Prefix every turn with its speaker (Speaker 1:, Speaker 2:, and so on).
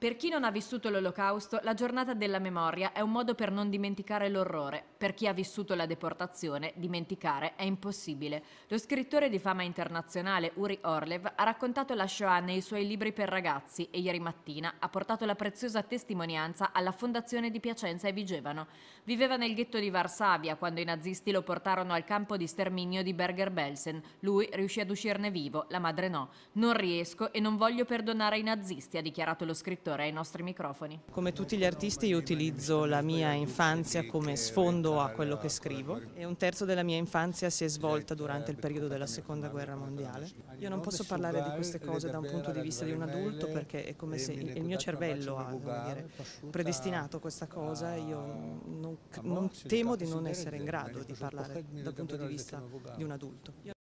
Speaker 1: Per chi non ha vissuto l'Olocausto, la giornata della memoria è un modo per non dimenticare l'orrore. Per chi ha vissuto la deportazione, dimenticare è impossibile. Lo scrittore di fama internazionale Uri Orlev ha raccontato la Shoah nei suoi libri per ragazzi e ieri mattina ha portato la preziosa testimonianza alla Fondazione di Piacenza e Vigevano. Viveva nel ghetto di Varsavia quando i nazisti lo portarono al campo di sterminio di Berger-Belsen. Lui riuscì ad uscirne vivo, la madre no. Non riesco e non voglio perdonare i nazisti, ha dichiarato lo scrittore attore ai nostri microfoni.
Speaker 2: Come tutti gli artisti io utilizzo la mia infanzia come sfondo a quello che scrivo e un terzo della mia infanzia si è svolta durante il periodo della seconda guerra mondiale. Io non posso parlare di queste cose da un punto di vista di un adulto perché è come se il mio cervello ha dire, predestinato questa cosa, io non, non temo di non essere in grado di parlare dal punto di vista di un adulto.